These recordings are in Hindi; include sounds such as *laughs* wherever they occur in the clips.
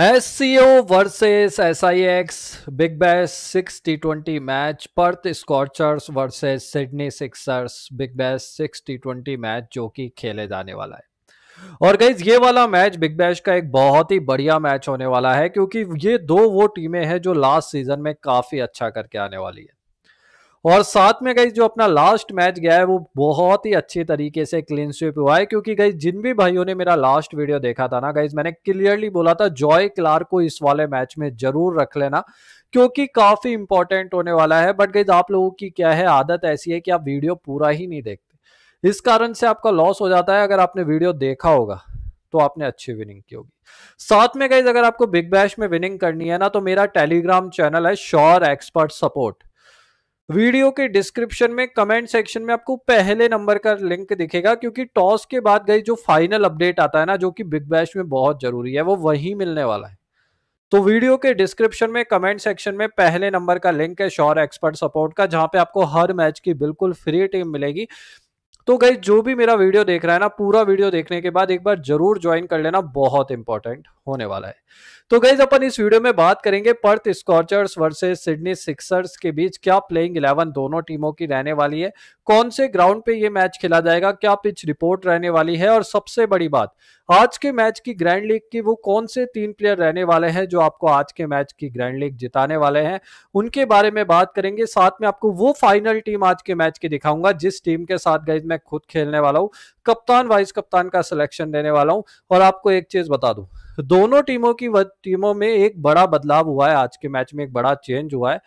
S C O versus S I X big bash six T twenty match Perth Scorchers versus Sydney Sixers big bash six T twenty match जो कि खेले जाने वाला है और गाइज ये वाला मैच बिग बैश का एक बहुत ही बढ़िया मैच होने वाला है क्योंकि ये दो वो टीमें हैं जो लास्ट सीजन में काफ़ी अच्छा करके आने वाली है और साथ में गई जो अपना लास्ट मैच गया है वो बहुत ही अच्छे तरीके से क्लीन स्वीप हुआ है क्योंकि गई जिन भी भाइयों ने मेरा लास्ट वीडियो देखा था ना गाइज मैंने क्लियरली बोला था जॉय क्लार को इस वाले मैच में जरूर रख लेना क्योंकि काफी इंपॉर्टेंट होने वाला है बट गईज आप लोगों की क्या है आदत ऐसी है कि आप वीडियो पूरा ही नहीं देखते इस कारण से आपका लॉस हो जाता है अगर आपने वीडियो देखा होगा तो आपने अच्छी विनिंग की होगी साथ में गाइज अगर आपको बिग बैश में विनिंग करनी है ना तो मेरा टेलीग्राम चैनल है श्योर एक्सपर्ट सपोर्ट वीडियो के डिस्क्रिप्शन में कमेंट सेक्शन में आपको पहले नंबर का लिंक दिखेगा क्योंकि टॉस के बाद गई जो फाइनल अपडेट आता है ना जो कि बिग बैश में बहुत जरूरी है वो वही मिलने वाला है तो वीडियो के डिस्क्रिप्शन में कमेंट सेक्शन में पहले नंबर का लिंक है श्योर एक्सपर्ट सपोर्ट का जहां पे आपको हर मैच की बिल्कुल फ्री टीम मिलेगी तो गई जो भी मेरा वीडियो देख रहा है ना पूरा वीडियो देखने के बाद एक बार जरूर ज्वाइन कर लेना बहुत इंपॉर्टेंट होने वाला है तो गैज अपन इस वीडियो में बात करेंगे Perth Scorchers versus Sydney Sixers के बीच क्या प्लेइंग इलेवन दोनों टीमों की रहने वाली है कौन से ग्राउंड पे ये मैच खेला जाएगा क्या पिच रिपोर्ट रहने वाली है और सबसे बड़ी बात आज के मैच की ग्रैंड लीग की वो कौन से तीन प्लेयर रहने वाले हैं जो आपको आज के मैच की ग्रैंड लीग जिताने वाले हैं उनके बारे में बात करेंगे साथ में आपको वो फाइनल टीम आज के मैच की दिखाऊंगा जिस टीम के साथ गैज मैं खुद खेलने वाला हूँ कप्तान वाइस कप्तान का सिलेक्शन देने वाला हूँ और आपको एक चीज बता दू दोनों टीमों की टीमों में एक बड़ा बदलाव हुआ है आज के मैच में एक बड़ा चेंज हुआ है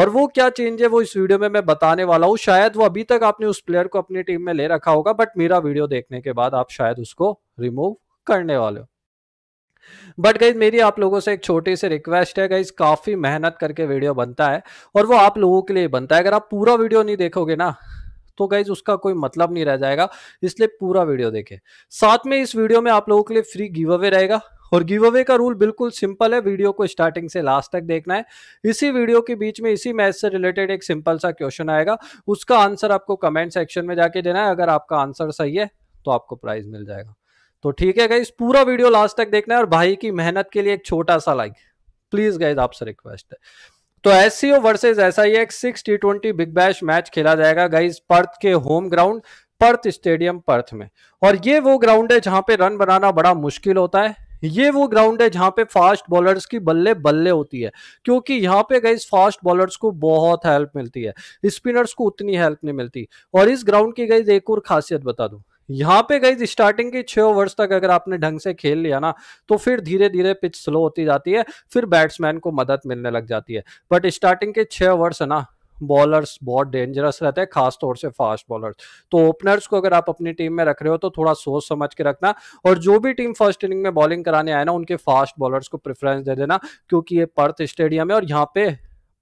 और वो क्या चेंज है वो इस वीडियो में मैं बताने वाला हूँ शायद वो अभी तक आपने उस प्लेयर को अपनी टीम में ले रखा होगा बट मेरा वीडियो देखने के बाद आप शायद उसको रिमूव करने वाले हो बट गाइज मेरी आप लोगों से एक छोटी सी रिक्वेस्ट है गाइज काफी मेहनत करके वीडियो बनता है और वो आप लोगों के लिए बनता है अगर आप पूरा वीडियो नहीं देखोगे ना तो गाइज उसका कोई मतलब नहीं रह जाएगा इसलिए पूरा वीडियो देखें साथ में इस वीडियो में आप लोगों के लिए फ्री गिव अवे रहेगा और गिव अवे का रूल बिल्कुल सिंपल है वीडियो को स्टार्टिंग से लास्ट तक देखना है इसी वीडियो के बीच में इसी मैच से रिलेटेड एक सिंपल सा क्वेश्चन आएगा उसका आंसर आपको कमेंट सेक्शन में जाके देना है अगर आपका आंसर सही है तो आपको प्राइज मिल जाएगा तो ठीक है गाइज पूरा वीडियो लास्ट तक देखना है और भाई की मेहनत के लिए एक छोटा सा लाइक प्लीज गाइज आपसे रिक्वेस्ट है तो S C O versus S I X six T twenty big bash match खेला जाएगा गाइज पर्थ के home ground Perth stadium Perth में और ये वो ग्राउंड है जहां पे रन बनाना बड़ा मुश्किल होता है ये वो ग्राउंड है जहां पे फास्ट बॉलर्स की बल्ले बल्ले होती है क्योंकि यहाँ पे गई फास्ट बॉलर्स को बहुत हेल्प मिलती है स्पिनर्स को उतनी हेल्प नहीं मिलती और इस ग्राउंड की गई एक और खासियत बता दूं यहाँ पे गई स्टार्टिंग के छह ओवर्स तक अगर आपने ढंग से खेल लिया ना तो फिर धीरे धीरे पिच स्लो होती जाती है फिर बैट्समैन को मदद मिलने लग जाती है बट स्टार्टिंग के छह ओवर्स है ना बॉलर्स बहुत डेंजरस रहते हैं खास तौर से फास्ट बॉलर्स तो ओपनर्स को अगर आप अपनी टीम में रख रहे हो तो थोड़ा सोच समझ के रखना और जो भी टीम फर्स्ट इनिंग में बॉलिंग कराने आए ना उनके फास्ट बॉलर्स को प्रेफरेंस दे देना क्योंकि ये पर्थ स्टेडियम है और यहाँ पे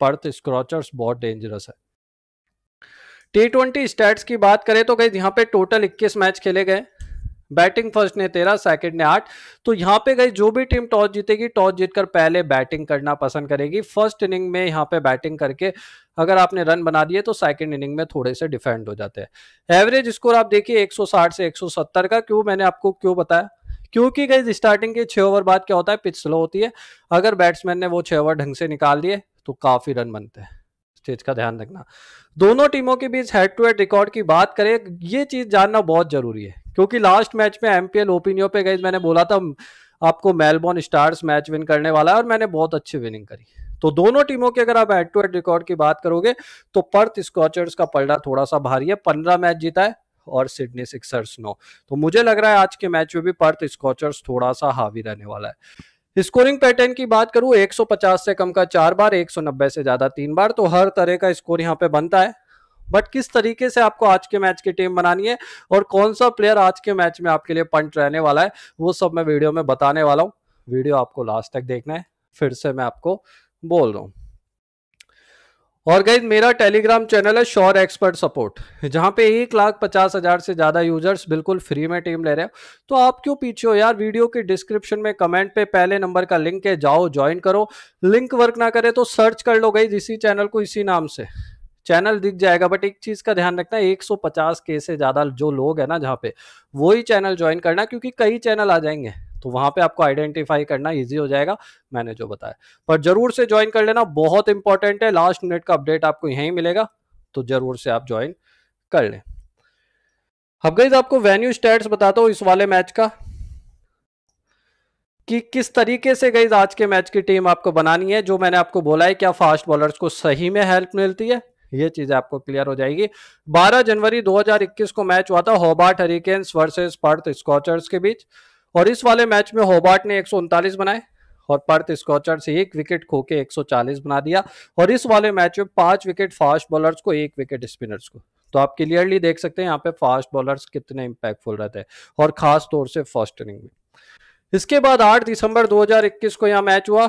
पर्थ स्क्रॉचर्स बहुत डेंजरस है टी ट्वेंटी स्टैट्स की बात करें तो गई यहाँ पे टोटल 21 मैच खेले गए बैटिंग फर्स्ट ने तेरह सेकंड ने आठ तो यहाँ पे गई जो भी टीम टॉस जीतेगी टॉस जीतकर पहले बैटिंग करना पसंद करेगी फर्स्ट इनिंग में यहाँ पे बैटिंग करके अगर आपने रन बना दिए तो सेकंड इनिंग में थोड़े से डिफेंड हो जाते हैं एवरेज स्कोर आप देखिए 160 से 170 का क्यों मैंने आपको क्यों बताया क्योंकि गई स्टार्टिंग के छः ओवर बाद क्या होता है पिच स्लो होती है अगर बैट्समैन ने वो छः ओवर ढंग से निकाल दिए तो काफ़ी रन बनते हैं स्टेज का ध्यान रखना दोनों टीमों के बीच हेड टू हेड रिकॉर्ड की बात करें ये चीज़ जानना बहुत ज़रूरी है क्योंकि लास्ट मैच में एमपीएल ओपिनियो पे गई मैंने बोला था आपको मेलबोर्न स्टार्स मैच विन करने वाला है और मैंने बहुत अच्छी विनिंग करी तो दोनों टीमों के अगर आप हेड टू हेड रिकॉर्ड की बात करोगे तो पर्थ स्कॉचर्स का पलड़ा थोड़ा सा भारी है पंद्रह मैच जीता है और सिडनी सिक्सर्स नो तो मुझे लग रहा है आज के मैच में भी पर्थ स्कॉचर्स थोड़ा सा हावी रहने वाला है स्कोरिंग पैटर्न की बात करूं 150 से कम का चार बार 190 से ज्यादा तीन बार तो हर तरह का स्कोर यहां पे बनता है बट किस तरीके से आपको आज के मैच की टीम बनानी है और कौन सा प्लेयर आज के मैच में आपके लिए पंट रहने वाला है वो सब मैं वीडियो में बताने वाला हूँ वीडियो आपको लास्ट तक देखना है फिर से मैं आपको बोल रहा हूँ और गाइज मेरा टेलीग्राम चैनल है श्योर एक्सपर्ट सपोर्ट जहाँ पे एक लाख पचास हज़ार से ज़्यादा यूजर्स बिल्कुल फ्री में टीम ले रहे हो तो आप क्यों पीछे हो यार वीडियो के डिस्क्रिप्शन में कमेंट पे पहले नंबर का लिंक है जाओ ज्वाइन करो लिंक वर्क ना करे तो सर्च कर लो गाइज इसी चैनल को इसी नाम से चैनल दिख जाएगा बट एक चीज़ का ध्यान रखना है पचास के से ज़्यादा जो लोग हैं ना जहाँ पे वही चैनल ज्वाइन करना क्योंकि कई चैनल आ जाएंगे तो वहां पे आपको आइडेंटिफाई करना ईजी हो जाएगा मैंने जो बताया पर जरूर से ज्वाइन कर लेना बहुत इंपॉर्टेंट है लास्ट मिनट का अपडेट आपको यहीं मिलेगा तो जरूर से आप ज्वाइन कर लें अब गई आपको वेन्यू स्टैट्स बताता हूँ इस वाले मैच का कि किस तरीके से गई आज के मैच की टीम आपको बनानी है जो मैंने आपको बोला है क्या फास्ट बॉलर्स को सही में हेल्प मिलती है ये चीज आपको क्लियर हो जाएगी 12 जनवरी 2021 को मैच हुआ था Hobart Hurricanes versus Perth Scorchers के बीच और इस वाले मैच में होबार्ट ने एक बनाए और पर्थ स्कॉचर से एक विकेट खोके 140 बना दिया और इस वाले मैच में पांच विकेट फास्ट बॉलर्स को एक विकेट स्पिनर्स को तो आप क्लियरली देख सकते हैं यहाँ पे फास्ट बॉलर्स कितने इंपैक्टफुल रहते हैं और खास तौर से फर्स्ट इनिंग में इसके बाद 8 दिसंबर 2021 को यहाँ मैच हुआ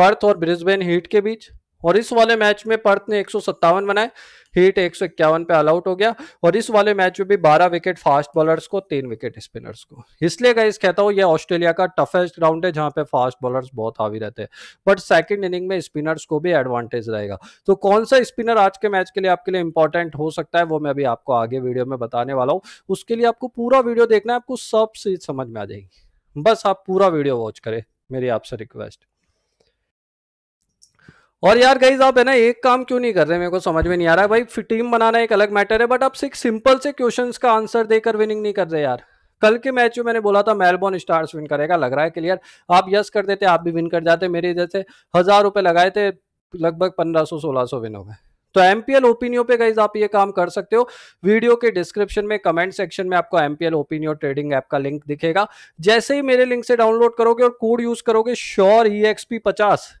पर्थ और ब्रिस्बेन हीट के बीच और इस वाले मैच में पर्थ ने एक बनाए हीट एक पे ऑल आउट हो गया और इस वाले मैच में भी बारह विकेट फास्ट बॉलर्स को तीन विकेट स्पिनर्स को इसलिए गाइस कहता हूँ ये ऑस्ट्रेलिया का टफेस्ट ग्राउंड है जहां पे फास्ट बॉलर्स बहुत हावी रहते हैं बट सेकेंड इनिंग में स्पिनर्स को भी एडवांटेज रहेगा तो कौन सा स्पिनर आज के मैच के लिए आपके लिए इंपॉर्टेंट हो सकता है वो मैं अभी आपको आगे वीडियो में बताने वाला हूँ उसके लिए आपको पूरा वीडियो देखना है आपको सब चीज समझ में आ जाएगी बस आप पूरा वीडियो वॉच करें मेरी आपसे रिक्वेस्ट और यार गाइज आप है ना एक काम क्यों नहीं कर रहे मेरे को समझ में नहीं आ रहा है भाई टीम बनाना एक अलग मैटर है बट आप सिर्फ सिंपल से क्वेश्चन का आंसर देकर विनिंग नहीं कर रहे यार कल के मैच में मैंने बोला था मेलबोर्न स्टार्स विन करेगा लग रहा है क्लियर आप यस कर देते आप भी विन कर जाते मेरे जैसे हजार रुपए लगाए थे लगभग पंद्रह सो सोलह सो विन हो गए तो एमपीएल ओपिनियो पे गाइज आप ये काम कर सकते हो वीडियो के डिस्क्रिप्शन में कमेंट सेक्शन में आपको एमपीएल ओपिनियो ट्रेडिंग ऐप का लिंक दिखेगा जैसे ही मेरे लिंक से डाउनलोड करोगे और कोड यूज करोगे श्योर ई एक्सपी पचास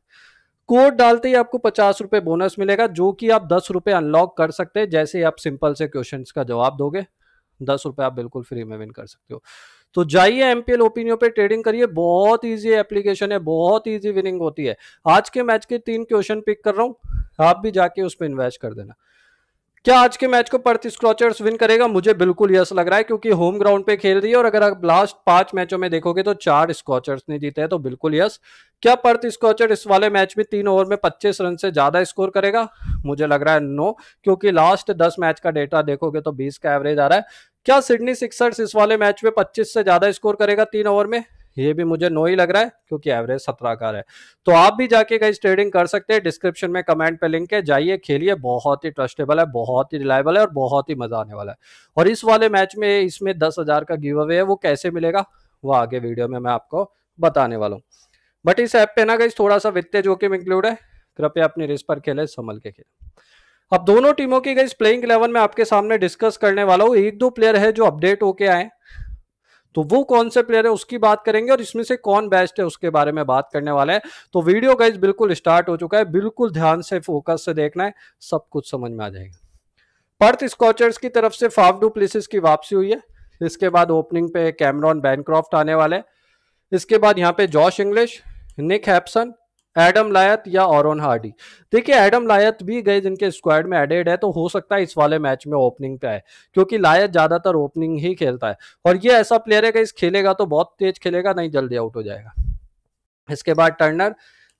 कोड डालते ही आपको पचास रुपए बोनस मिलेगा जो कि आप दस रुपए अनलॉक कर सकते हैं जैसे ही आप सिंपल से क्वेश्चन का जवाब दोगे दस रुपए आप बिल्कुल फ्री में विन कर सकते हो तो जाइए एमपीएल ओपिनियो पे ट्रेडिंग करिए बहुत इजी एप्लीकेशन है बहुत इजी विनिंग होती है आज के मैच के तीन क्वेश्चन पिक कर रहा हूं आप भी जाके उसमें इन्वेस्ट कर देना क्या आज के मैच को पर्थ स्क्रॉचर्स विन करेगा मुझे बिल्कुल यस लग रहा है क्योंकि होम ग्राउंड पे खेल रही है और अगर आप लास्ट पांच मैचों में देखोगे तो चार स्कॉचर्स ने जीते हैं तो बिल्कुल यस क्या पर्थ स्कॉचर इस वाले मैच में तीन ओवर में पच्चीस रन से ज्यादा स्कोर करेगा मुझे लग रहा है नो क्योंकि लास्ट दस मैच का डेटा देखोगे तो बीस का एवरेज आ रहा है क्या सिडनी सिक्सर्स इस वाले मैच में पच्चीस से ज्यादा स्कोर करेगा तीन ओवर में ये भी मुझे नो ही लग रहा है क्योंकि एवरेज सत्रह का है तो आप भी जाके कहीं ट्रेडिंग कर सकते हैं डिस्क्रिप्शन में कमेंट पे लिंक है जाइए खेलिए बहुत ही ट्रस्टेबल है बहुत ही रिलायबल है और बहुत ही मजा आने वाला है और इस वाले मैच में इसमें दस हजार का गिव अवे है वो कैसे मिलेगा वो आगे वीडियो में मैं आपको बताने वाला हूँ बट इस ऐप पे ना कहीं थोड़ा सा वित्तीय जोखिम इंक्लूड है कृपया अपनी रिस्क पर खेले संभल के खेले अब दोनों टीमों की गई प्लेइंग इलेवन में आपके सामने डिस्कस करने वाला हूँ एक दो प्लेयर है जो अपडेट होके आए तो वो कौन से प्लेयर है उसकी बात करेंगे और इसमें से कौन बेस्ट है उसके बारे में बात करने वाले हैं तो वीडियो गाइज बिल्कुल स्टार्ट हो चुका है बिल्कुल ध्यान से फोकस से देखना है सब कुछ समझ में आ जाएगा पर्थ स्कॉचर्स की तरफ से डू प्लेसिस की वापसी हुई है इसके बाद ओपनिंग पे कैमरॉन बैनक्रॉफ्ट आने वाले इसके बाद यहाँ पे Josh Inglis Nick Hobson Adam Lyth या और हार्डी देखिए एडम लायत भी गए जिनके स्क्वाड में एडेड है तो हो सकता है इस वाले मैच में ओपनिंग पे आए क्योंकि लायत ज्यादातर ओपनिंग ही खेलता है और ये ऐसा प्लेयर है कि इस खेलेगा तो बहुत तेज खेलेगा नहीं जल्दी आउट हो जाएगा इसके बाद Turner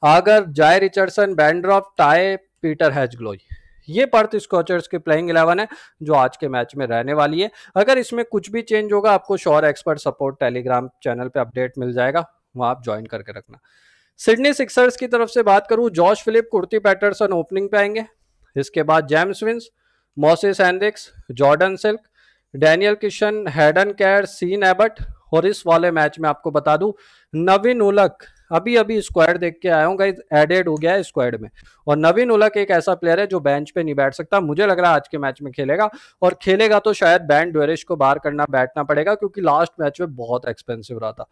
Agar Jhye Richardson Behrendorff Tye Peter Hatzoglou ये पर्थ स्कॉचर्स की प्लेइंग इलेवन है जो आज के मैच में रहने वाली है अगर इसमें कुछ भी चेंज होगा आपको sure expert support Telegram channel पे अपडेट मिल जाएगा वहां आप ज्वाइन करके रखना सिडनी सिक्सर्स की तरफ से बात करूं George Philippe Kurtis Patterson opening पे आएंगे इसके बाद James Vince Moises Henriques Jordan Silk Daniel किशन हैडन कैर सीन एबट और इस वाले मैच में आपको बता दूं नवीन उलक अभी अभी स्क्वाड देख के आया हूँ एडेड हो गया है स्क्वाड में और नवीन उलक एक ऐसा प्लेयर है जो बेंच पे नहीं बैठ सकता मुझे लग रहा है आज के मैच में खेलेगा और खेलेगा तो शायद बैंड ड्वेरिश को बाहर करना बैठना पड़ेगा क्योंकि लास्ट मैच में बहुत एक्सपेंसिव रहा था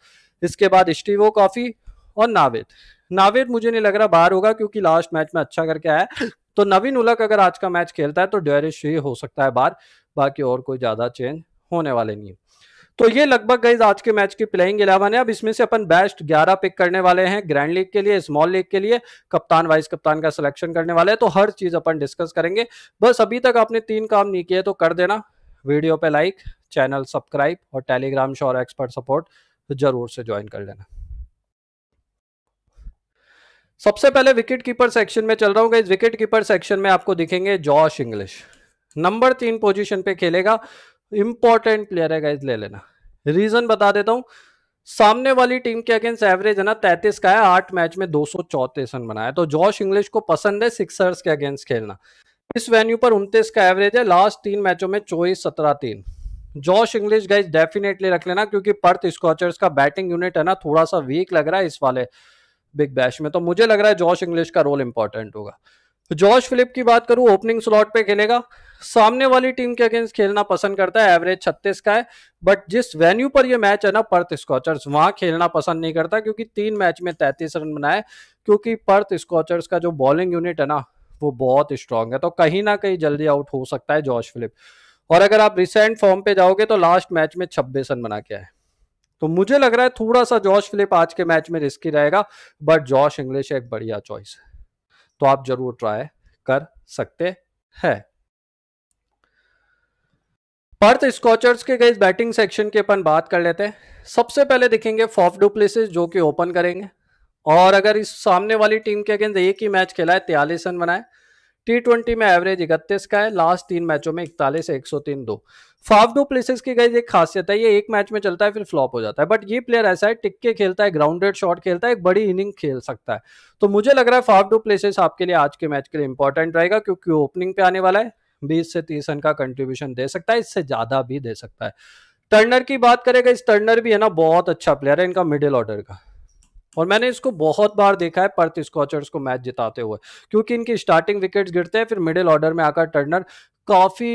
इसके बाद स्टीवो कॉफी और नावेद नावेद मुझे नहीं लग रहा बाहर होगा क्योंकि लास्ट मैच में अच्छा करके आया तो नवीन उलक अगर आज का मैच खेलता है तो डेरिश ही हो सकता है बाहर बाकी और कोई ज़्यादा चेंज होने वाले नहीं तो ये लगभग गई आज के मैच की प्लेइंग इलेवन है अब इसमें से अपन बेस्ट 11 पिक करने वाले हैं ग्रैंड लीग के लिए स्मॉल लीग के लिए कप्तान वाइस कप्तान का सिलेक्शन करने वाले हैं तो हर चीज अपन डिस्कस करेंगे बस अभी तक आपने तीन काम नहीं किए तो कर देना वीडियो पे लाइक चैनल सब्सक्राइब और टेलीग्राम शोर एक्सपर्ट सपोर्ट जरूर से ज्वाइन कर लेना सबसे पहले विकेट कीपर सेक्शन में चल रहा हूँ विकेट कीपर सेक्शन में आपको दिखेंगे जॉश इंग्लिश नंबर तीन पोजीशन पे खेलेगा इंपॉर्टेंट प्लेयर है गाइज ले लेना रीजन बता देता हूँ सामने वाली टीम के अगेंस्ट एवरेज है ना तैतीस का है आठ मैच में दो रन बनाया तो जॉश इंग्लिश को पसंद है सिक्सर्स के अगेंस्ट खेलना इस वेन्यू पर उनतीस का एवरेज है लास्ट तीन मैचों में चौबीस सत्रह तीन जॉश इंग्लिश गाइज डेफिनेटली रख लेना क्योंकि पर्थ स्कॉचर्स का बैटिंग यूनिट है ना थोड़ा सा वीक लग रहा है इस वाले बिग बैश में तो मुझे लग रहा है जॉश इंग्लिश का रोल इंपॉर्टेंट होगा जॉश फिलिप की बात करूं ओपनिंग स्लॉट पे खेलेगा सामने वाली टीम के अगेंस्ट खेलना पसंद करता है एवरेज 36 का है बट जिस वेन्यू पर यह मैच है ना पर्थ स्कॉचर्स वहां खेलना पसंद नहीं करता क्योंकि तीन मैच में 33 रन बनाए क्योंकि पर्थ स्कॉचर्स का जो बॉलिंग यूनिट है ना वो बहुत स्ट्रांग है तो कहीं ना कहीं जल्दी आउट हो सकता है जॉश फिलिप और अगर आप रिसेंट फॉर्म पे जाओगे तो लास्ट मैच में छब्बीस रन बना के आए तो मुझे लग रहा है थोड़ा सा जॉश फिलिप आज के मैच में रिस्की रहेगा बट जॉश इंग्लिश एक बढ़िया चॉइस है तो आप जरूर ट्राई कर सकते हैं पर्थ स्कॉचर्स के गई बैटिंग सेक्शन की अपन बात कर लेते हैं सबसे पहले देखेंगे फॉफ डुप्लेसिस जो कि ओपन करेंगे और अगर इस सामने वाली टीम के अगेंस्ट एक ही मैच खेला है तयालीस रन बनाए टी ट्वेंटी में एवरेज इकतीस का है लास्ट तीन मैचों में इकतालीस एक सौ तीन दो फाफ डू प्लेसेस की गई एक खासियत है ये एक मैच में चलता है फिर फ्लॉप हो जाता है बट ये प्लेयर ऐसा है टिक के खेलता है ग्राउंडेड शॉट खेलता है एक बड़ी इनिंग खेल सकता है तो मुझे लग रहा है फाफ डू प्लेसेस आपके लिए आज के मैच के लिए इंपॉर्टेंट रहेगा क्योंकि ओपनिंग पे आने वाला है बीस से तीस रन का कंट्रीब्यूशन दे सकता है इससे ज्यादा भी दे सकता है टर्नर की बात करेगा इस टर्नर भी है ना बहुत अच्छा प्लेयर है इनका मिडिल ऑर्डर का और मैंने इसको बहुत बार देखा है पर्थ स्कॉचर्स को मैच जिताते हुए क्योंकि इनकी स्टार्टिंग विकेट्स गिरते हैं फिर मिडिल ऑर्डर में आकर टर्नर काफी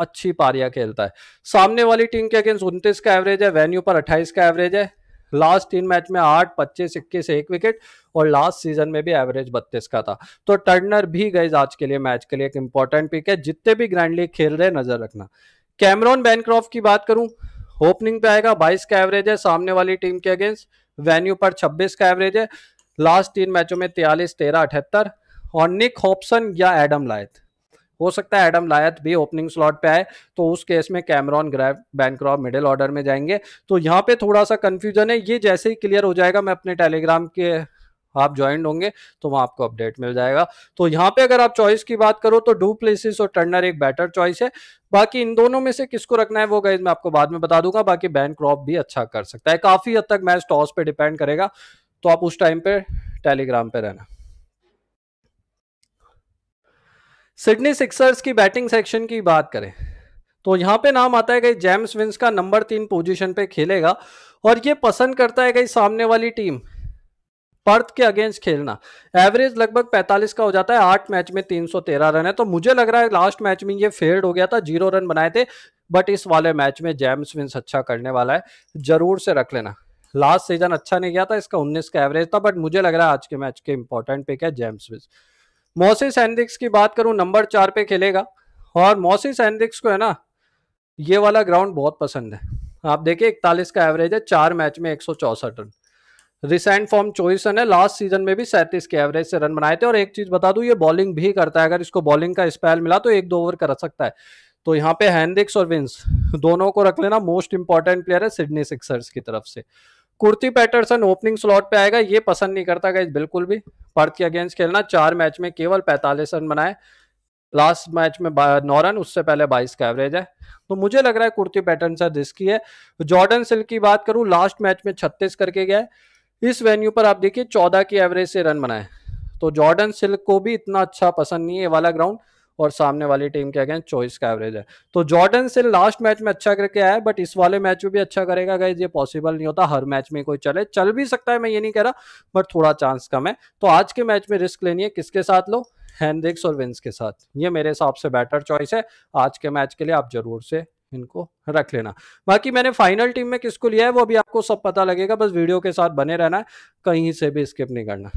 अच्छी पारियां खेलता है सामने वाली टीम के अगेंस्ट उनतीस का एवरेज है वेन्यू पर अट्ठाईस का एवरेज है लास्ट तीन मैच में आठ पच्चीस इक्कीस एक विकेट और लास्ट सीजन में भी एवरेज बत्तीस का था तो टर्नर भी गए आज के लिए मैच के लिए एक इंपॉर्टेंट पिक है जितने भी ग्रैंड लीग खेल रहे नजर रखना कैमरॉन बैनक्रॉफ की बात करूं ओपनिंग पे आएगा बाईस का एवरेज है सामने वाली टीम के अगेंस्ट वेन्यू पर छब्बीस का एवरेज है लास्ट तीन मैचों में 43 तेरह अठहत्तर और निक होप्सन या एडम लाइथ हो सकता है एडम लायत भी ओपनिंग स्लॉट पे आए तो उस केस में कैमरॉन ग्रैव बैनक्रॉप मिडिल ऑर्डर में जाएंगे तो यहाँ पे थोड़ा सा कन्फ्यूजन है ये जैसे ही क्लियर हो जाएगा मैं अपने टेलीग्राम के आप ज्वाइंट होंगे तो वहाँ आपको अपडेट मिल जाएगा तो यहाँ पे अगर आप चॉइस की बात करो तो डू प्लेसिस और टर्नर एक बेटर चॉइस है बाकी इन दोनों में से किसको रखना है वो गाइज मैं आपको बाद में बता दूंगा बाकी बैन क्रॉप भी अच्छा कर सकता है काफी हद तक मैच टॉस पे डिपेंड करेगा तो आप उस टाइम पे टेलीग्राम पे रहना सिडनी सिक्सर्स की बैटिंग सेक्शन की बात करें तो यहाँ पे नाम आता है कि जेम्स विंस का नंबर तीन पोजीशन पे खेलेगा और ये पसंद करता है कि सामने वाली टीम पर्थ के अगेंस्ट खेलना एवरेज लगभग 45 का हो जाता है आठ मैच में 313 रन है तो मुझे लग रहा है लास्ट मैच में ये फेल्ड हो गया था जीरो रन बनाए थे बट इस वाले मैच में जेम्स विंस अच्छा करने वाला है जरूर से रख लेना लास्ट सीजन अच्छा नहीं गया था इसका 19 का एवरेज था बट मुझे लग रहा है आज के मैच के इंपॉर्टेंट पिक है जेम्स विंस मोसिस एंडिक्स की बात करूं नंबर चार पे खेलेगा और मोसिस एंडिक्स को है ना ये वाला ग्राउंड बहुत पसंद है आप देखिए इकतालीस का एवरेज है चार मैच में एक रन रिसेंट फॉर्म चौबीस रन है लास्ट सीजन में भी सैंतीस के एवरेज से रन बनाए थे और एक चीज बता दू ये बॉलिंग भी करता है अगर इसको बॉलिंग का स्पेल मिला तो एक दो ओवर कर सकता है तो यहाँ पे हैंडिक्स और विंस दोनों को रख लेना मोस्ट इंपॉर्टेंट प्लेयर है सिडनी सिक्सर्स की तरफ से कुर्ती पैटर्सन ओपनिंग स्लॉट पे आएगा ये पसंद नहीं करता गाइज बिल्कुल भी पर्थ के अगेंस्ट खेलना चार मैच में केवल पैंतालीस रन बनाए लास्ट मैच में नौ रन उससे पहले बाईस का एवरेज है तो मुझे लग रहा है कुर्ती पैटर्न सर रिस्की है जॉर्डन सिल की बात करूं लास्ट मैच में छत्तीस करके गया है इस वेन्यू पर आप देखिए चौदह की एवरेज से रन बनाए तो जॉर्डन सिल्क को भी इतना अच्छा पसंद नहीं है वाला ग्राउंड और सामने वाली टीम के अगेंस्ट चॉइस का एवरेज है तो जॉर्डन से लास्ट मैच में अच्छा करके आया बट इस वाले मैच में भी अच्छा करेगा गाइज ये पॉसिबल नहीं होता हर मैच में कोई चले चल भी सकता है मैं ये नहीं कह रहा बट थोड़ा चांस कम है तो आज के मैच में रिस्क लेनी है किसके साथ लो हैंड्रिक्स और विंस के साथ ये मेरे हिसाब से बेटर चॉइस है आज के मैच के लिए आप जरूर से इनको रख लेना बाकी मैंने फाइनल टीम में किसको लिया है वो अभी आपको सब पता लगेगा बस वीडियो के साथ बने रहना है कहीं से भी स्किप नहीं करना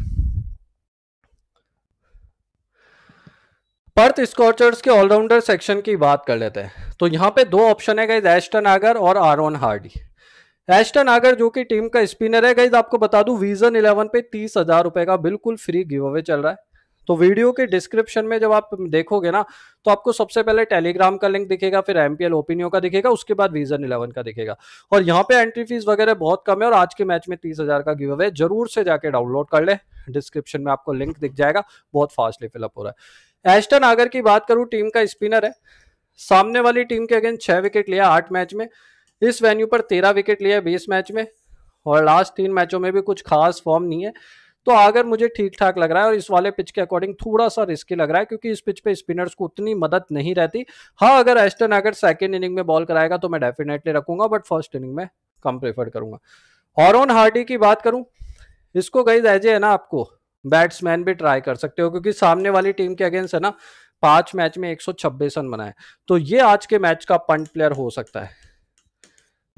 पर्थ स्कॉचर्स के ऑलराउंडर सेक्शन की बात कर लेते हैं तो यहाँ पे दो ऑप्शन है गई एस्टन आगर और आरोन हार्डी एस्टन आगर जो कि टीम का स्पिनर है गई आपको बता दूं विजन 11 पे तीस हजार रुपए का बिल्कुल फ्री गिव अवे चल रहा है तो वीडियो के डिस्क्रिप्शन में जब आप देखोगे ना तो आपको सबसे पहले टेलीग्राम का लिंक दिखेगा फिर एम पी ओपिनियो का दिखेगा उसके बाद वीजन इलेवन का दिखेगा और यहाँ पे एंट्री फीस वगैरह बहुत कम है और आज के मैच में तीस हजार का गिव अवे जरूर से जाके डाउनलोड कर ले डिस्क्रिप्शन में आपको लिंक दिख जाएगा बहुत फास्टली फिलअप हो रहा है एस्टन आगर की बात करूं टीम का स्पिनर है सामने वाली टीम के अगेंस्ट छः विकेट लिया आठ मैच में इस वेन्यू पर तेरह विकेट लिया बीस मैच में और लास्ट तीन मैचों में भी कुछ खास फॉर्म नहीं है तो आगर मुझे ठीक ठाक लग रहा है और इस वाले पिच के अकॉर्डिंग थोड़ा सा रिस्की लग रहा है क्योंकि इस पिच पे स्पिनर्स को उतनी मदद नहीं रहती हाँ अगर एस्टन आगर सेकेंड इनिंग में बॉल कराएगा तो मैं डेफिनेटली रखूंगा बट फर्स्ट इनिंग में कम प्रेफर करूंगा और हार्डी की बात करूं इसको गई एज है ना आपको बैट्समैन भी ट्राई कर सकते हो क्योंकि सामने वाली टीम के अगेंस्ट है ना पांच मैच में 126 रन बनाए तो ये आज के मैच का पंट प्लेयर हो सकता है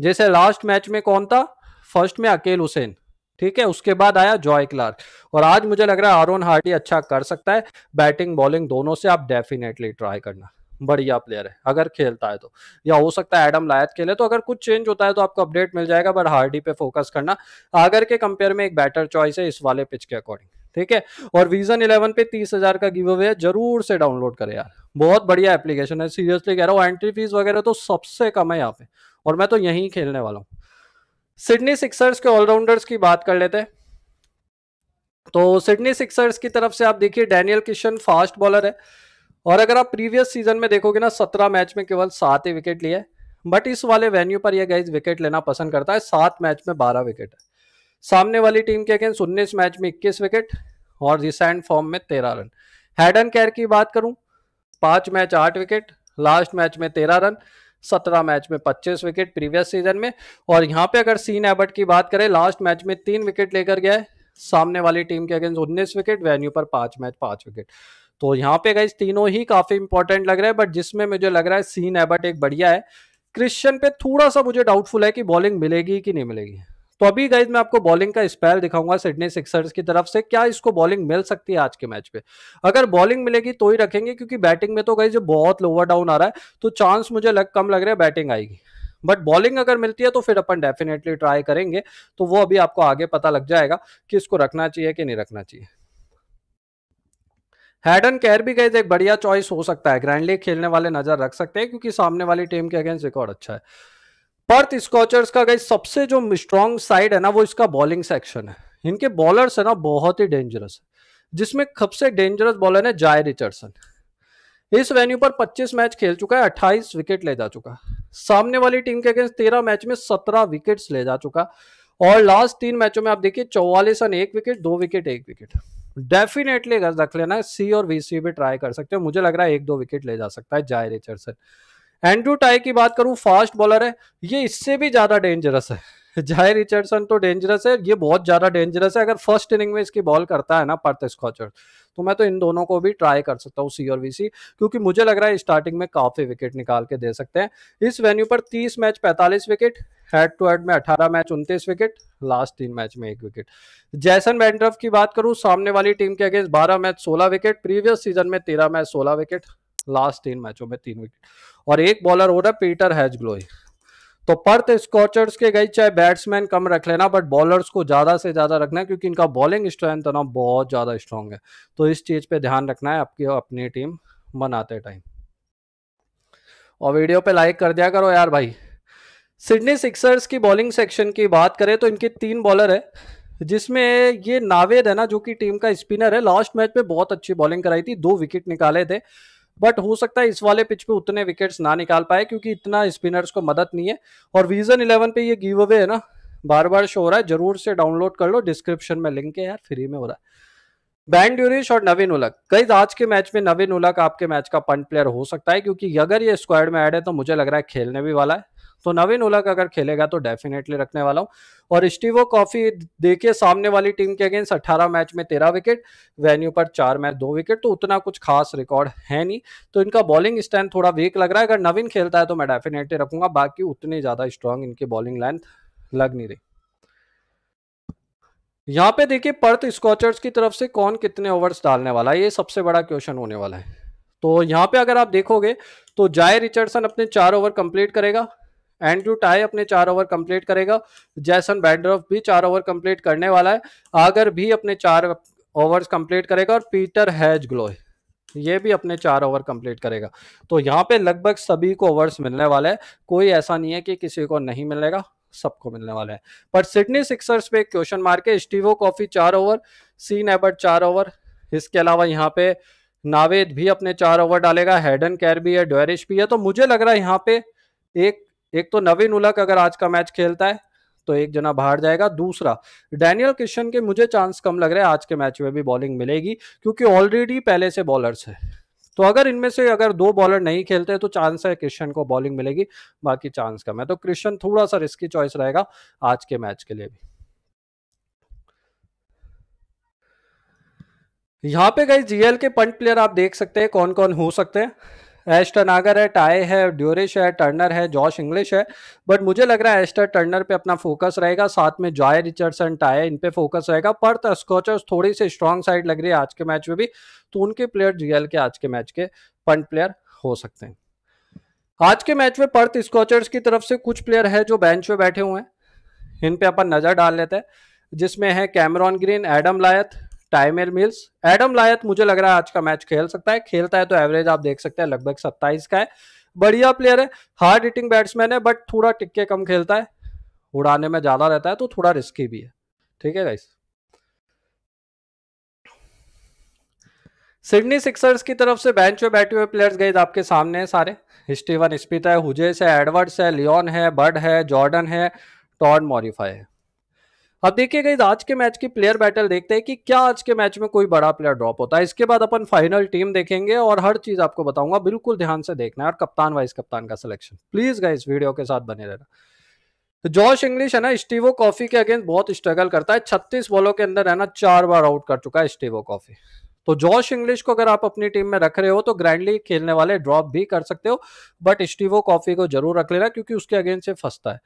जैसे लास्ट मैच में कौन था फर्स्ट में अकेल हुसैन ठीक है उसके बाद आया जॉय क्लार्क और आज मुझे लग रहा है आरोन हार्डी अच्छा कर सकता है बैटिंग बॉलिंग दोनों से आप डेफिनेटली ट्राई करना बढ़िया प्लेयर है अगर खेलता है तो या हो सकता है एडम लायत खेले तो अगर कुछ चेंज होता है तो आपको अपडेट मिल जाएगा बट हार्डी पे फोकस करना आगर के कंपेयर में एक बेटर चॉइस है इस वाले पिच के अकॉर्डिंग ठीक है और विजन इलेवन पे तीस हजार का गिव अवे जरूर से डाउनलोड करें यार बहुत बढ़िया एप्लीकेशन है सीरियसली कह रहा हूँ एंट्री फीस वगैरह तो सबसे कम है यहाँ पे और मैं तो यहीं खेलने वाला हूँ सिडनी सिक्सर्स के ऑलराउंडर्स की बात कर लेते तो सिडनी सिक्सर्स की तरफ से आप देखिए डैनियल किशन फास्ट बॉलर है और अगर आप प्रीवियस सीजन में देखोगे ना सत्रह मैच में केवल सात ही विकेट लिए बट इस वाले वेन्यू पर यह गाइज विकेट लेना पसंद करता है सात मैच में बारह विकेट है सामने वाली टीम के अगेंस्ट उन्नीस मैच में इक्कीस विकेट और रिसेंट फॉर्म में तेरह रन एंड कैर की बात करूं पांच मैच आठ विकेट लास्ट मैच में तेरह रन सत्रह मैच में पच्चीस विकेट प्रीवियस सीजन में और यहां पे अगर सीन एबर्ट की बात करें लास्ट मैच में तीन विकेट लेकर गया है सामने वाली टीम के अगेंस्ट उन्नीस विकेट वेन्यू पर पांच मैच पांच विकेट तो यहाँ पे गई तीनों ही काफी इंपॉर्टेंट लग रहा है बट जिसमें मुझे लग रहा है सीन एबर्ट एक बढ़िया है क्रिश्चियन पे थोड़ा सा मुझे डाउटफुल है कि बॉलिंग मिलेगी कि नहीं मिलेगी तो अभी गाइज मैं आपको बॉलिंग का स्पेल दिखाऊंगा सिडनी सिक्सर्स की तरफ से क्या इसको बॉलिंग मिल सकती है आज के मैच पे अगर बॉलिंग मिलेगी तो ही रखेंगे क्योंकि बैटिंग में तो गाइज बहुत लोअर डाउन आ रहा है तो चांस मुझे लग कम लग रहा है बैटिंग आएगी बट बॉलिंग अगर मिलती है तो फिर अपन डेफिनेटली ट्राई करेंगे तो वो अभी आपको आगे पता लग जाएगा कि इसको रखना चाहिए कि नहीं रखना चाहिए एंड कैर भी गए एक बढ़िया चॉइस हो सकता है ग्रैंडली खेलने वाले नजर रख सकते हैं क्योंकि सामने वाली टीम के अगेंस्ट रिकॉर्ड अच्छा है पर्थ स्कॉचर्स का गई सबसे जो स्ट्रॉन्ग साइड है ना वो इसका बॉलिंग सेक्शन है इनके बॉलर्स है ना बहुत ही डेंजरस है जिसमें सबसे डेंजरस बॉलर है जाय रिचर्डसन इस वेन्यू पर 25 मैच खेल चुका है 28 विकेट ले जा चुका सामने वाली टीम के अगेंस्ट 13 मैच में 17 विकेट्स ले जा चुका और लास्ट तीन मैचों में आप देखिए चौवालीस रन एक विकेट दो विकेट एक विकेट डेफिनेटली अगर रख लेना सी और वी सी भी ट्राई कर सकते हो मुझे लग रहा है एक दो विकेट ले जा सकता है जाय रिचर्डसन एंड्रू टाई की बात करूं फास्ट बॉलर है ये इससे भी ज़्यादा डेंजरस है *laughs* जाय रिचर्डसन तो डेंजरस है ये बहुत ज़्यादा डेंजरस है अगर फर्स्ट इनिंग में इसकी बॉल करता है ना पर्थ स्कॉचर तो मैं तो इन दोनों को भी ट्राई कर सकता हूँ सी और वी सी क्योंकि मुझे लग रहा है स्टार्टिंग में काफ़ी विकेट निकाल के दे सकते हैं इस वेन्यू पर तीस मैच पैंतालीस विकेट हेड टू हेड में अठारह मैच उनतीस विकेट लास्ट तीन मैच में एक विकेट जैसन बैंड्रफ की बात करूँ सामने वाली टीम के अगेंस्ट बारह मैच सोलह विकेट प्रीवियस सीजन में तेरह मैच सोलह विकेट लास्ट तीन मैचों में तीन विकेट और एक बॉलर हो रहा है पीटर हैज ग्लोई तो पर्थ स्कॉचर्स के गई चाहे बैट्समैन कम रख लेना बट बॉलर्स को ज़्यादा से ज़्यादा रखना क्योंकि इनका बॉलिंग स्ट्रेंथ है ना बहुत ज़्यादा स्ट्रांग है तो इस चीज़ पे ध्यान रखना है आपकी अपनी टीम बनाते टाइम और वीडियो पे लाइक कर दिया करो यार भाई सिडनी सिक्सर्स की बॉलिंग सेक्शन की बात करें तो इनके तीन बॉलर है जिसमें ये नावेद है ना जो कि टीम का स्पिनर है लास्ट मैच में बहुत अच्छी बॉलिंग कराई थी दो विकेट निकाले थे बट हो सकता है इस वाले पिच पे उतने विकेट्स ना निकाल पाए क्योंकि इतना स्पिनर्स को मदद नहीं है और विजन इलेवन पे ये गिव अवे है ना बार बार शो हो रहा है जरूर से डाउनलोड कर लो डिस्क्रिप्शन में लिंक है यार फ्री में हो रहा है बैन ड्यूरिश और नवीन उलक कई आज के मैच में नवीन उलक आपके मैच का पंट प्लेयर हो सकता है क्योंकि अगर ये स्क्वाड में ऐड है तो मुझे लग रहा है खेलने भी वाला है तो नवीन उलक अगर खेलेगा तो डेफिनेटली रखने वाला हूँ और स्टीवो कॉफी देखिए सामने वाली टीम के अगेंस्ट अट्ठारह मैच में तेरह विकेट वेन्यू पर चार मैच दो विकेट तो उतना कुछ खास रिकॉर्ड है नहीं तो इनका बॉलिंग स्टैंड थोड़ा वीक लग रहा है अगर नवीन खेलता है तो मैं डेफिनेटली रखूंगा बाकी उतनी ज़्यादा स्ट्रांग इनकी बॉलिंग लेंथ लग नहीं रही यहाँ पे देखिए पर्थ स्कॉचर्स की तरफ से कौन कितने ओवर्स डालने वाला है ये सबसे बड़ा क्वेश्चन होने वाला है तो यहाँ पे अगर आप देखोगे तो जाय रिचर्डसन अपने चार ओवर कंप्लीट करेगा एंड्रू टाई अपने चार ओवर कंप्लीट करेगा जैसन बैंड्रॉफ भी चार ओवर कंप्लीट करने वाला है आगर भी अपने चार ओवर्स कंप्लीट करेगा और पीटर हैज ग्लोय ये भी अपने चार ओवर कंप्लीट करेगा तो यहाँ पे लगभग सभी को ओवर्स मिलने वाले हैं कोई ऐसा नहीं है कि किसी को नहीं मिलेगा सबको मिलने वाला है पर सिडनी सिक्सर्स पे क्वेश्चन मार्क है स्टीवो कॉफी चार ओवर सीन एबर्ट चार ओवर इसके अलावा यहाँ पे नावेद भी अपने चार ओवर डालेगा हेडन कैर भी है ड्वेरिश भी है तो मुझे लग रहा है यहाँ पे एक एक तो नवीन उलक अगर आज का मैच खेलता है तो एक जना बाहर जाएगा दूसरा डैनियल क्रिश्चन के मुझे चांस कम लग रहा है आज के मैच में भी बॉलिंग मिलेगी क्योंकि ऑलरेडी पहले से बॉलर्स है तो अगर इनमें से अगर दो बॉलर नहीं खेलते तो चांस है क्रिश्चन को बॉलिंग मिलेगी बाकी चांस कम है तो क्रिश्चन थोड़ा सा रिस्की चॉइस रहेगा आज के मैच के लिए भी यहाँ पे गई जीएल के पंट प्लेयर आप देख सकते हैं कौन कौन हो सकते हैं एस्टनागर है टाए है ड्यूरिश है टर्नर है जॉश इंग्लिश है बट मुझे लग रहा है एस्टर टर्नर पे अपना फोकस रहेगा साथ में जॉय रिचर्डसन टाए इन पे फोकस रहेगा पर स्कॉचर्स थोड़ी सी स्ट्रॉन्ग साइड लग रही है आज के मैच में भी तो उनके प्लेयर जीएल के आज के मैच के पंट प्लेयर हो सकते हैं आज के मैच में पर्थ स्कॉचर्स की तरफ से कुछ प्लेयर है जो बेंच पे बैठे हुए हैं इन पे अपन नज़र डाल लेते हैं जिसमें है Cameron Green Adam Lyth Tymal Mills Adam Lyth मुझे लग रहा है आज का मैच खेल सकता है खेलता है तो एवरेज आप देख सकते हैं लगभग सत्ताईस का है बढ़िया प्लेयर है हार्ड हिटिंग बैट्समैन है बट थोड़ा टिक्के कम खेलता है उड़ाने में ज़्यादा रहता है तो थोड़ा रिस्की भी है ठीक है गाइस सिडनी सिक्सर्स की तरफ से बेंच पे बैठे हुए प्लेयर्स गए आपके सामने हैं सारे स्टीवन स्पिथ है हुजेस है एडवर्ड्स है लियोन है बर्ड है जॉर्डन है टॉन मॉरिफाई है अब हाँ, देखिए गई आज के मैच की प्लेयर बैटल देखते हैं कि क्या आज के मैच में कोई बड़ा प्लेयर ड्रॉप होता है इसके बाद अपन फाइनल टीम देखेंगे और हर चीज आपको बताऊंगा बिल्कुल ध्यान से देखना है और कप्तान वाइस कप्तान का सिलेक्शन प्लीज इस वीडियो के साथ बने रहना तो जॉश इंग्लिश है ना स्टीवो कॉफी के अगेंस्ट बहुत स्ट्रगल करता है छत्तीस बॉलों के अंदर है ना चार बार आउट कर चुका है स्टीवो कॉफी तो जॉश इंग्लिश को अगर आप अपनी टीम में रख रहे हो तो ग्रैंडली खेलने वाले ड्रॉप भी कर सकते हो बट स्टीवो कॉफी को जरूर रख लेना क्योंकि उसके अगेंस्ट से फंसता है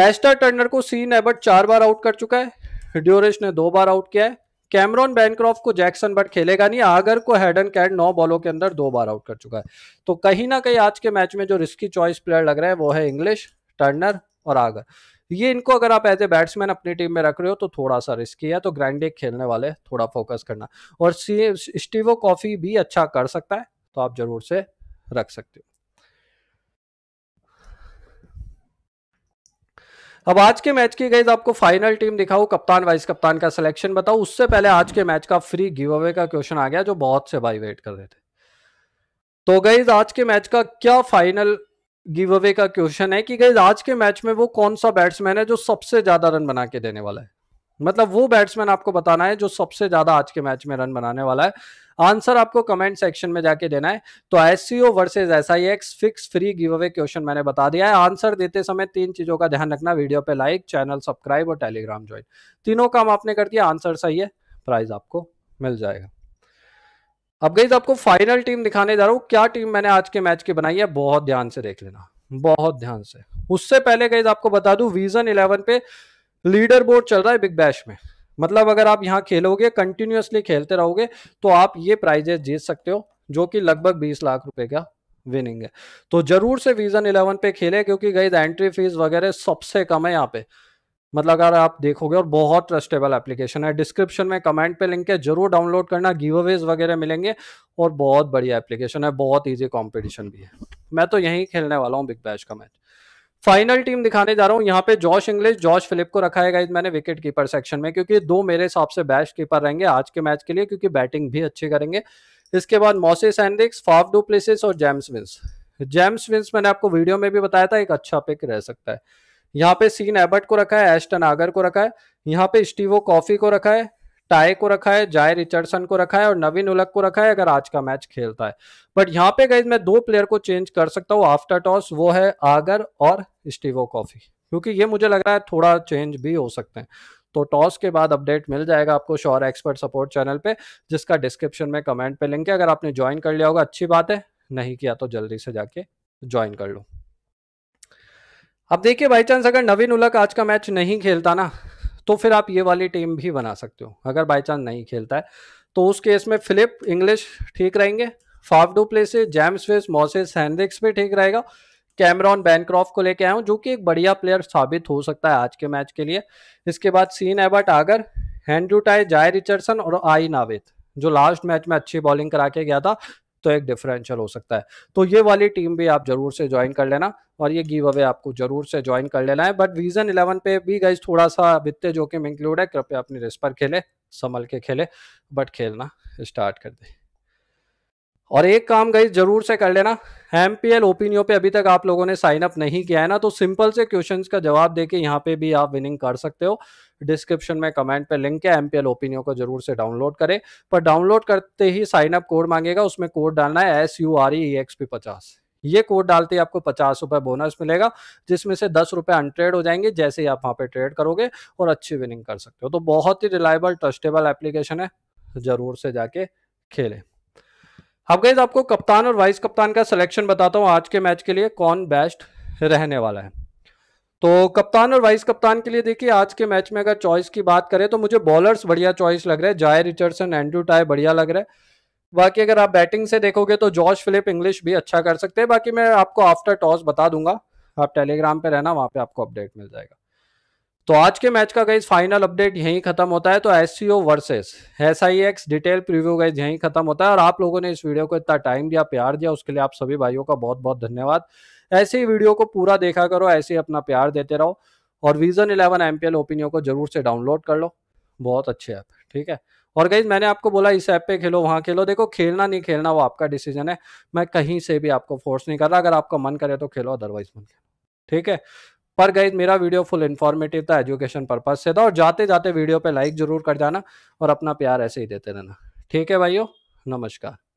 एस्टर टर्नर को सीन एबर्ट चार बार आउट कर चुका है ड्योरिश ने दो बार आउट किया है कैमरॉन बैनक्रॉफ्ट को जैक्सन बट खेलेगा नहीं आगर को हेडन कैड नौ बॉलों के अंदर दो बार आउट कर चुका है तो कहीं ना कहीं आज के मैच में जो रिस्की चॉइस प्लेयर लग रहे हैं वो है इंग्लिश टर्नर और आगर ये इनको अगर आप एज ए बैट्समैन अपनी टीम में रख रहे हो तो थोड़ा सा रिस्की है तो ग्रैंडेक खेलने वाले थोड़ा फोकस करना और स्टीवो कॉफी भी अच्छा कर सकता है तो आप जरूर से रख सकते हो अब आज के मैच की गई आपको फाइनल टीम दिखाऊ कप्तान वाइस कप्तान का सिलेक्शन बताओ उससे पहले आज के मैच का फ्री गिव अवे का क्वेश्चन आ गया जो बहुत से भाई वेट कर रहे थे तो गईज आज के मैच का क्या फाइनल गिव अवे का क्वेश्चन है कि गईज आज के मैच में वो कौन सा बैट्समैन है जो सबसे ज्यादा रन बना के देने वाला है मतलब वो बैट्समैन आपको बताना है जो सबसे ज्यादा आज के मैच में रन बनाने वाला है आंसर आपको कमेंट सेक्शन में जाके देना है तो S C versus S I X fix free giveaway question मैंने बता दिया है आंसर देते समय तीन चीजों का ध्यान रखना वीडियो पे लाइक चैनल सब्सक्राइब और टेलीग्राम ज्वाइन तीनों काम आपने कर दिया आंसर सही है प्राइज आपको मिल जाएगा अब गई आपको फाइनल टीम दिखाने जा रहा हूं क्या टीम मैंने आज के मैच की बनाई है बहुत ध्यान से देख लेना बहुत ध्यान से उससे पहले गई आपको बता दू विजन इलेवन पे लीडर बोर्ड चल रहा है बिग बैश में मतलब अगर आप यहाँ खेलोगे कंटिन्यूसली खेलते रहोगे तो आप ये प्राइजेस जीत सकते हो जो कि लगभग बीस लाख रुपए का विनिंग है तो जरूर से विजन इलेवन पे खेले क्योंकि गई एंट्री फीस वगैरह सबसे कम है यहाँ पे मतलब अगर आप देखोगे और बहुत ट्रस्टेबल एप्लीकेशन है डिस्क्रिप्शन में कमेंट पे लिंक है जरूर डाउनलोड करना गिव अवेज वगैरह मिलेंगे और बहुत बढ़िया एप्लीकेशन है बहुत ईजी कॉम्पिटिशन भी है मैं तो यहीं खेलने वाला हूँ बिग बैश का मैच फाइनल टीम दिखाने जा रहा हूं यहाँ पे जॉश इंग्लिश जॉश फिलिप को रखा है मैंने विकेट कीपर सेक्शन में क्योंकि दो मेरे हिसाब से बेस्ट कीपर रहेंगे आज के मैच के लिए क्योंकि बैटिंग भी अच्छी करेंगे इसके बाद Moises Henriques Faf du Plessis और जेम्स विंस जेम्स विंस मैंने आपको वीडियो में भी बताया था एक अच्छा पिक रह सकता है यहाँ पे सीन एबर्ट को रखा है एस्टन आगर को रखा है यहाँ पे स्टीवो कॉफी को रखा है टाई को रखा है जाय रिचर्डसन को रखा है और नवीन उलक को रखा है अगर आज का मैच खेलता है बट यहाँ पे गई मैं दो प्लेयर को चेंज कर सकता हूँ आफ्टर टॉस वो है आगर और स्टीवो कॉफी क्योंकि ये मुझे लग रहा है थोड़ा चेंज भी हो सकते हैं तो टॉस के बाद अपडेट मिल जाएगा आपको शोर एक्सपर्ट सपोर्ट चैनल पे जिसका डिस्क्रिप्शन में कमेंट पे लिंक है अगर आपने ज्वाइन कर लिया होगा अच्छी बात है नहीं किया तो जल्दी से जाके ज्वाइन कर लो अब देखिए बाई चांस अगर नवीन उलक आज का मैच नहीं खेलता ना तो फिर आप ये वाली टीम भी बना सकते हो अगर बाई चांस नहीं खेलता है तो उस केस में फिलिप इंग्लिश ठीक रहेंगे Faf du Plessis James Vince Moises Henriques भी ठीक रहेगा कैमरॉन बैनक्रॉफ्ट को लेके आया हूँ जो कि एक बढ़िया प्लेयर साबित हो सकता है आज के मैच के लिए इसके बाद Sean Abbott Agar Andrew Tye Jhye Richardson और आई नावेद जो लास्ट मैच में अच्छी बॉलिंग करा के गया था तो एक डिफरेंशियल हो सकता है तो ये वाली टीम भी आप जरूर से ज्वाइन कर लेना और ये गिव अवे आपको जरूर से ज्वाइन कर लेना है बट वीजन इलेवन पे भी गाइज थोड़ा सा वित्तीय जोखिम इंक्लूड है कृपया अपनी रिस्पर पर खेले संभल के खेले बट खेलना स्टार्ट कर दें और एक काम गई जरूर से कर लेना एम पी एल ओपिनियो पे अभी तक आप लोगों ने साइन अप नहीं किया है ना तो सिंपल से क्वेश्चंस का जवाब देके यहाँ पे भी आप विनिंग कर सकते हो डिस्क्रिप्शन में कमेंट पे लिंक है एम पी एल ओपिनियो को जरूर से डाउनलोड करें पर डाउनलोड करते ही साइन अप कोड मांगेगा उसमें कोड डालना है S U R E X P पचास ये कोड डालते ही आपको पचास रुपये बोनस मिलेगा जिसमें से दस रुपये अनट्रेड हो जाएंगे जैसे ही आप वहाँ पे ट्रेड करोगे और अच्छी विनिंग कर सकते हो तो बहुत ही रिलायबल ट्रस्टेबल एप्लीकेशन है जरूर से जाके खेलें अब गैज आपको कप्तान और वाइस कप्तान का सिलेक्शन बताता हूँ आज के मैच के लिए कौन बेस्ट रहने वाला है तो कप्तान और वाइस कप्तान के लिए देखिए आज के मैच में अगर चॉइस की बात करें तो मुझे बॉलर्स बढ़िया चॉइस लग रहे हैं जाय रिचर्डसन एंड्रू टाई बढ़िया लग रहा है बाकी अगर आप बैटिंग से देखोगे तो जॉर्ज फिलिप इंग्लिश भी अच्छा कर सकते हैं बाकी मैं आपको आफ्टर टॉस बता दूंगा आप टेलीग्राम पर रहना वहाँ पर आपको अपडेट मिल जाएगा तो आज के मैच का गाइज फाइनल अपडेट यहीं खत्म होता है तो S C O versus S I X detail preview guys यहीं खत्म होता है और आप लोगों ने इस वीडियो को इतना टाइम दिया प्यार दिया उसके लिए आप सभी भाइयों का बहुत बहुत धन्यवाद ऐसे ही वीडियो को पूरा देखा करो ऐसे ही अपना प्यार देते रहो और Vision eleven M P Opinio को जरूर से डाउनलोड कर लो बहुत अच्छे ऐप ठीक है और गाइज मैंने आपको बोला इस ऐप पे खेलो वहाँ खेलो देखो खेलना नहीं खेलना वो आपका डिसीजन है मैं कहीं से भी आपको फोर्स नहीं कर रहा अगर आपका मन करे तो खेलो अदरवाइज मन खेलो ठीक है पर गाइज मेरा वीडियो फुल इन्फॉर्मेटिव था एजुकेशन पर्पज से था और जाते जाते वीडियो पे लाइक जरूर कर जाना और अपना प्यार ऐसे ही देते रहना ठीक है भाइयों नमस्कार